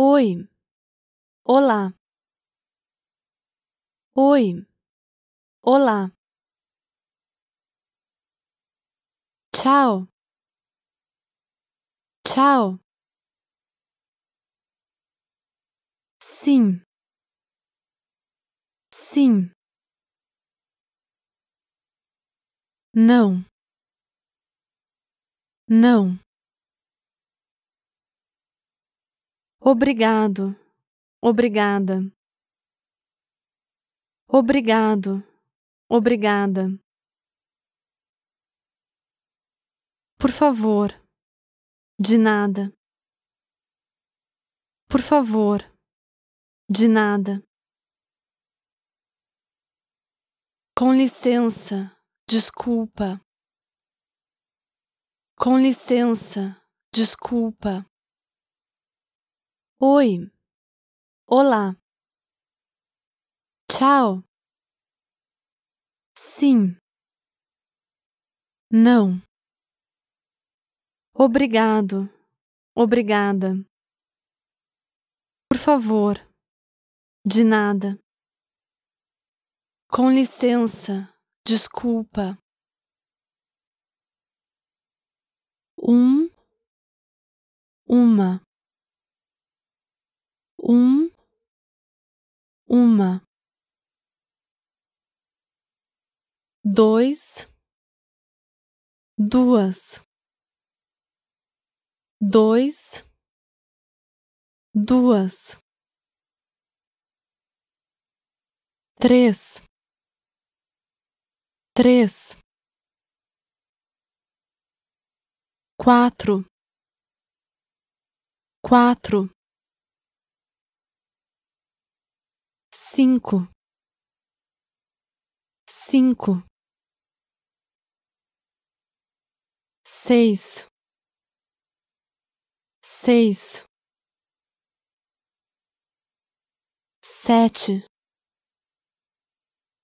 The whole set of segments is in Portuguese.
Oi. Olá. Oi. Olá. Tchau. Tchau. Sim. Sim. Não. Não. Obrigado, obrigada. Obrigado, obrigada. Por favor, de nada. Por favor, de nada. Com licença, desculpa. Com licença, desculpa. Oi. Olá. Tchau. Sim. Não. Obrigado. Obrigada. Por favor. De nada. Com licença. Desculpa. Um. Uma um, uma, dois, duas, dois, duas, três, três, quatro, quatro cinco, cinco, seis, seis, sete,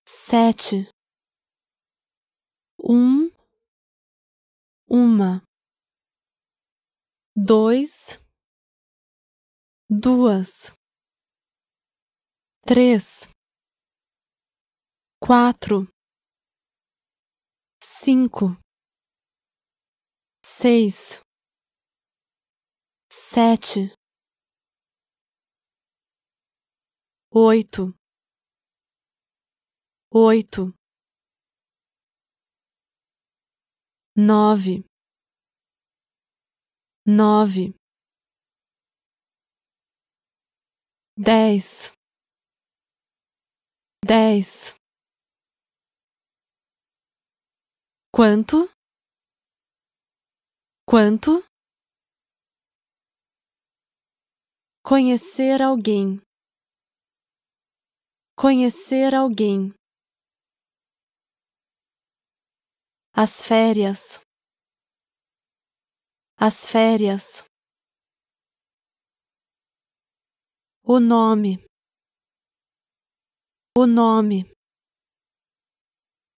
sete, um, uma, dois, duas três, quatro, cinco, seis, sete, oito, oito, nove, nove, dez dez. Quanto? Quanto? Conhecer alguém. Conhecer alguém. As férias. As férias. O nome. O nome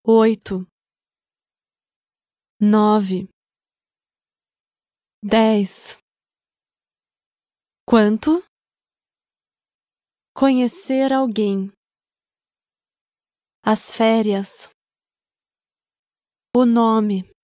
oito, nove, dez. Quanto? Conhecer alguém. As férias. O nome.